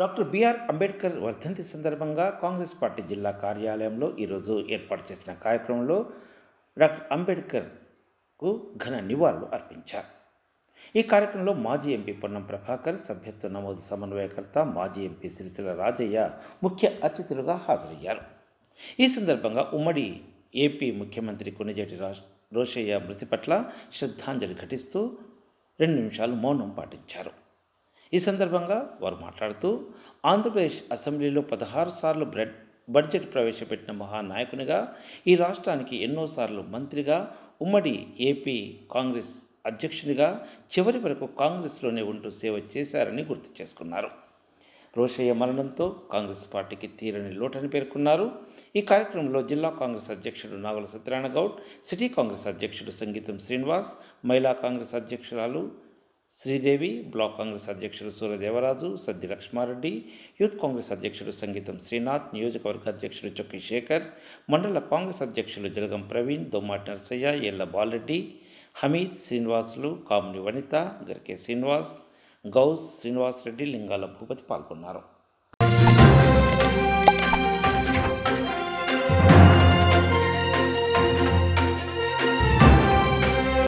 doctor BR Ambedkar వర్ధంతి సందర్భంగా Congress party జిల్లా కార్యాలయంలో ఈరోజు ఏర్పాటు చేసిన కార్యక్రమంలో డాక్టర్ అంబేద్కర్కు ఘన నివాళులు అర్పించారు ఈ కార్యక్రమంలో మాజీ ఎంపీ పొన్నం ప్రభాకర్ సభ్యత్వ నమోదు సమన్వయకర్త మాజీ ఎంపీ సిరిసిల రాజయ్య ముఖ్య అతిథులుగా హాజరయ్యారు ఈ సందర్భంగా ఉమ్మడి ఏపీ ముఖ్యమంత్రి కొనిజేటి రోషయ్య మృతి పట్ల శ్రద్ధాంజలి ఘటిస్తూ రెండు నిమిషాలు మౌనం పాటించారు ఈ సందర్భంగా వారు మాట్లాడుతూ ఆంధ్రప్రదేశ్ అసెంబ్లీలో పదహారు సార్లు బ్రెడ్ బడ్జెట్ ప్రవేశపెట్టిన మహానాయకునిగా ఈ రాష్ట్రానికి ఎన్నోసార్లు మంత్రిగా ఉమ్మడి ఏపీ కాంగ్రెస్ అధ్యక్షునిగా చివరి వరకు కాంగ్రెస్లోనే ఉంటూ సేవ చేశారని గుర్తు చేసుకున్నారు రోషయ్య మరణంతో కాంగ్రెస్ పార్టీకి తీరని లోటని పేర్కొన్నారు ఈ కార్యక్రమంలో జిల్లా కాంగ్రెస్ అధ్యక్షుడు నాగుల సత్యనారాయణ గౌడ్ సిటీ కాంగ్రెస్ అధ్యక్షుడు సంగీతం శ్రీనివాస్ మహిళా కాంగ్రెస్ అధ్యక్షురాలు శ్రీదేవి బ్లాక్ కాంగ్రెస్ అధ్యక్షులు సూర్యదేవరాజు సద్ది లక్ష్మారెడ్డి యూత్ కాంగ్రెస్ అధ్యక్షులు సంగీతం శ్రీనాథ్ నియోజకవర్గ అధ్యక్షులు చొక్కి శేఖర్ మండల కాంగ్రెస్ అధ్యక్షులు జలగం ప్రవీణ్ దొమ్మాటి నరసయ్య ఎల్ల బాలరెడ్డి హమీద్ శ్రీనివాసులు కాముని వనిత గరికే శ్రీనివాస్ గౌస్ శ్రీనివాస్ రెడ్డి లింగాల భూపతి పాల్గొన్నారు